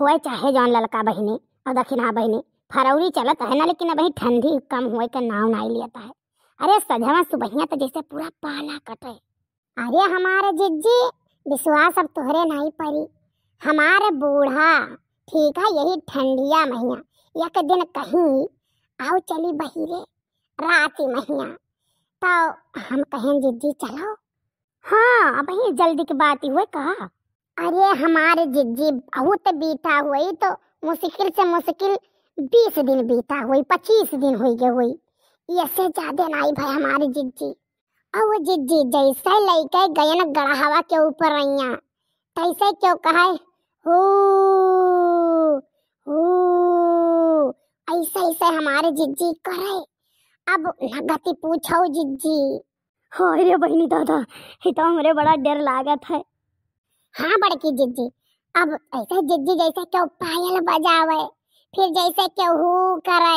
हुए चाहे जौन ललका बहनी और दखिन हाँ बहिनी फरौरी चलत है ना लेकिन अभी ठंडी कम हुए के नाव नहीं लेता है अरे सजवा सुबहिया तो जैसे पूरा पाला कटे अरे हमारे जिज्जी विश्वास अब तुहरे नहीं पड़ी हमारे बूढ़ा ठीक है यही ठंडिया महिया एक दिन कहीं आओ चली बहिरे रात महिया तो हम कहें जिज्जी चलो हाँ अब जल्दी की बात ही हुए कहा अरे हमारे जिज्जी बहुत बीता हुई तो मुश्किल से मुश्किल बीस दिन बीता हुई पच्चीस दिन हुई गए हुई ऐसे ज्यादा नहीं भाई हमारे जिज्जी और वो जिज्जी जैसे लेके गए ना गढ़ावा के ऊपर रैया तैसे क्यों कहे हो ऐसे ऐसे हमारे जिज्जी करे अब लगती पूछो जिज्जी हाँ रे बहनी दादा तो हमारे बड़ा डर लागत है हाँ बड़की जिज्जी अब ऐसा जिज्जी जैसे क्यों पायल बजावे फिर जैसे क्यों हु करे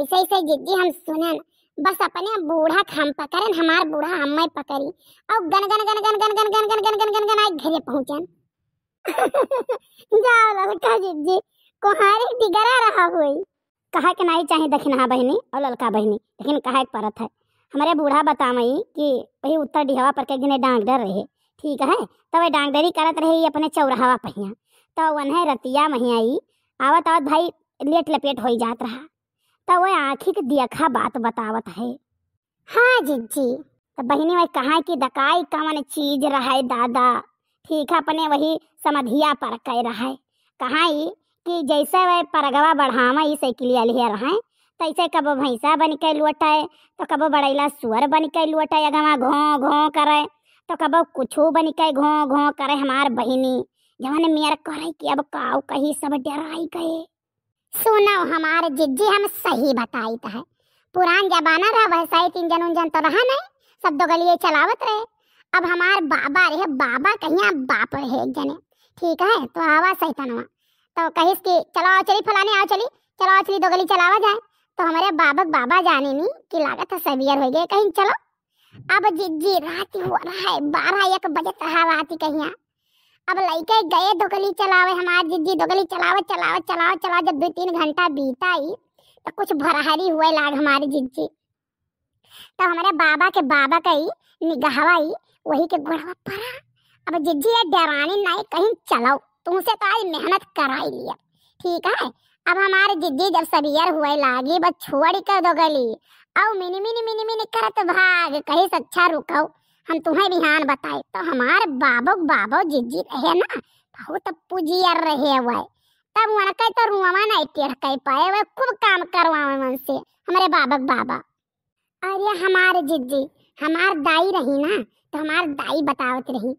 ऐसे ऐसे जिज्जी हम सुनन बस अपने बूढ़ा खाम पकड़न हमार बूढ़ा हमें पकड़ी और गन गन गन गन गन गन गन गन गन गन गन गन आई घरे पहुंचन जाओ ललका जिज्जी कुहारी डिगरा रहा हुई कहा के नहीं चाहे दखिना बहनी और ललका बहनी लेकिन कहा एक परत है हमारे बूढ़ा बतावई कि वही उत्तर डिहवा पर के गिने डांग डर रहे ठीक है तब डांगडरी करत रहे अपने चौराहा पहिया तो वन है रतिया महियाई आवत आवत भाई लेट लपेट हो जात रहा तो वह आँखी के देखा बात बतावत है हाँ जिज्जी तो बहनी वही कहा कि दकाई का मन चीज रहा है दादा ठीक है अपने वही समधिया पर कह रहा है कहा कि जैसे वह परगवा बढ़ावा के लिए लिया रहा है तैसे कबो भैंसा बन के लुअटाए तो कबो बड़ैला सुअर बन के लुअटाए अगवा घों घों करे तो कब कुछ बन के घो घो करे हमार बहिनी जवन मेयर करे कि अब काउ कही सब डराई गए सुनो हमारे जिज्जी हम सही बताई है पुरान जमाना रहा वैसा ही तीन जन उन जन तो रहा नहीं सब दो गलिए चलावत रहे अब हमार बाबा रहे बाबा कहिया बाप रहे एक जने ठीक है तो आवा सही तनवा तो कहिस कि चलो आओ चली फलाने आओ चली चलो आओ चली दो गली चलावा जाए तो हमारे बाबक बाबा जाने में कि लागत है सवियर हो गए कहीं चलो अब जी जी रात हो रहा है बारह एक बजे तहा रात कहिया अब लड़के गए दोगली चलावे हमारे जीजी दोगली चलावे चलावे चलावे चलावे जब दो तीन घंटा बीता ही तो कुछ भरहरी हुए लाग हमारे जीजी तो हमारे बाबा के बाबा का ही निगाहवा ही वही के गोड़वा पड़ा अब जीजी ये डरानी नहीं कहीं चलाओ तुमसे तो आज मेहनत कराई लिया ठीक है अब हमारे दीदी जब सबियर हुए लागी बस छुअड़ी कर दो गली औ मिनी मिनी मिनी मिनी करत भाग कहीं सच्चा रुकाओ हम तुम्हें बिहान बताए तो हमारे बाबू बाबू जिद्दी रहे ना बहुत पूजियर रहे हुए तब कह तो रुआवा नहीं टेढ़ पाए वे खूब काम करवावे मन से हमारे बाबक बाबा अरे हमारे जिद्दी हमार दाई रही ना तो हमार दाई बतावत रही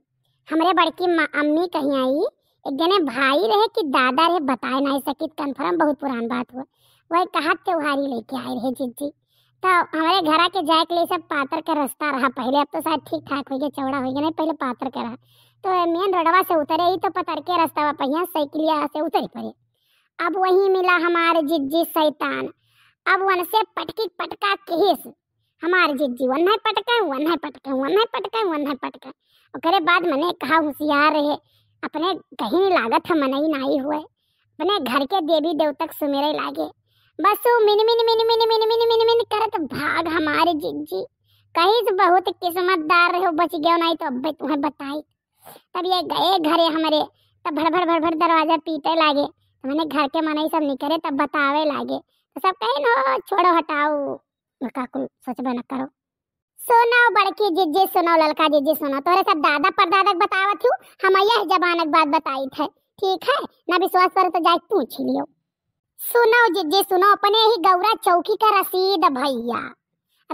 हमारे बड़की अम्मी कहीं आई एक जने भाई रहे कि दादा रहे बताए ना सकित कन्फर्म बहुत पुरान बात हुआ वही कहा त्योहारी लेके आए रहे जीजी तो हमारे घर आके जाए के लिए सब पात्र का रास्ता रहा पहले अब तो शायद ठीक ठाक हो गया चौड़ा हो गया नहीं पहले पात्र का रहा तो मेन रोडवा से उतरे ही तो पतर के रास्ता वहाँ पहिया साइकिलिया से उतर पड़े अब वहीं मिला हमारे जिज्जी शैतान अब वन से पटकी पटका केस हमारे जिज्जी वन है पटका वन है पटका वन है पटका वन है पटका करे बाद मैंने कहा होशियार रहे अपने कहीं लागत था हम ना ही हुए अपने घर के देवी देवतक सुमेरे लागे बस मिन मिन मिन मिन मिन मिन मिन मिन करत भाग हमारे जिज्जी कहीं से बहुत किस्मतदार रहे बच गए नहीं तो अब तुम्हें बताई तब ये गए घरे हमारे तब भड़ भड़ भड़ भड़ दरवाजा पीटे लागे तो मैंने घर के मना ही सब निकले तब बतावे लागे तो सब कहे नो छोड़ो हटाओ का कुल सोच बना करो सोना बड़के जिज्जे सोना ललका जिज्जे सोना तोरे सब दादा परदादा के बतावत हूँ यह जबानक बात बताई थे ठीक है ना विश्वास पर तो जाके पूछ लियो सुनो जिज्जे सुनो अपने ही गौरा चौकी का रसीद भैया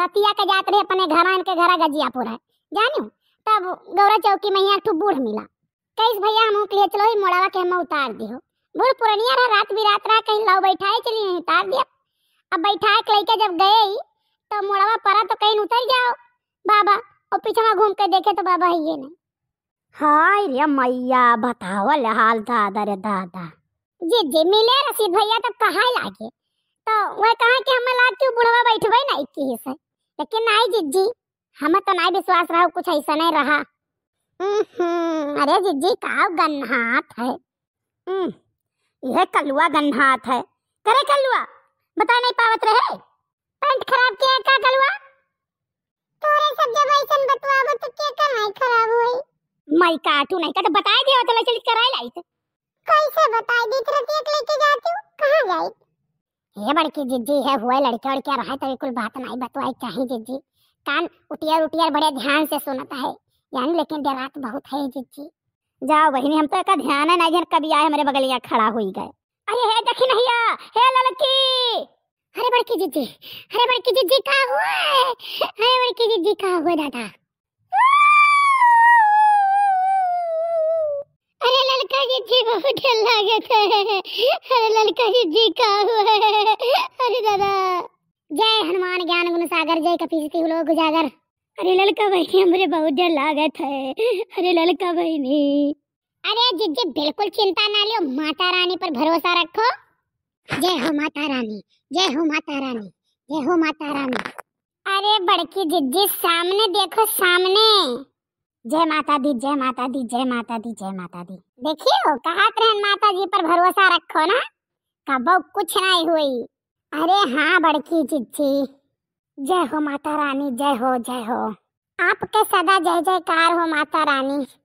रतिया के जात रहे अपने घर इनके घर गजियापुर है जानू तब गौरा चौकी में यहाँ बूढ़ मिला कैस भैया हम के लिए चलो ही मोड़ावा के हम उतार दियो बूढ़ पुरनिया रहा रात भी रात रहा कहीं लाओ बैठाए चलिए उतार दिया अब बैठाए के लेके जब गए ही तो मोड़वा परा तो कहीं उतर जाओ बाबा और पीछे घूम के देखे तो बाबा ही ये नहीं हाय रे मैया बताओ हाल दादा रे दादा जी जी मिले रसीद भैया तो कहाँ लागे तो वह कहा कि हम लाग क्यों बुढ़वा बैठबे ना इक्की से लेकिन नहीं जिज्जी हमें तो नहीं विश्वास रहा कुछ ऐसा नहीं रहा अरे जिज्जी का गन्हात है यह कलुआ गन्हात है करे कलुआ भाई कार्टून है का तो बताए दियो तो लचलित कराए लाइट कैसे बताए दी तेरे एक लेके जाती हूं कहां जाई ये बड़की जिज्जी है हुए लड़के और क्या रहा तभी कुल बात नहीं बतवाई चाहे जिज्जी कान उटिया उटिया बड़े ध्यान से सुनता है यानी लेकिन डरात बहुत है जिज्जी जाओ बहनी हम तो एक ध्यान है ना जन कभी आए हमारे बगलिया खड़ा हुई गए अरे हे देखी नहिया हे लड़की अरे बड़की जीजी अरे बड़की जीजी का हुआ है अरे बड़की जीजी का हुआ दादा जी बहुत डर लागत है अरे लड़का जी जी का हुआ है अरे दादा जय हनुमान ज्ञान गुण सागर जय कपीस लोग गुजागर अरे लड़का बहनी मुझे बहुत डर लागत है अरे लड़का बहनी अरे जिज्जी बिल्कुल चिंता ना लियो माता रानी पर भरोसा रखो जय हो माता रानी जय हो माता रानी जय हो माता रानी अरे बड़की जिज्जी सामने देखो सामने जय माता दी जय माता दी जय माता दी जय माता दी देखियो कहा रहन माता जी पर भरोसा रखो ना कबो कुछ नहीं हुई अरे हाँ बड़की चिच्छी जय हो माता रानी जय हो जय हो आपके सदा जय जयकार हो माता रानी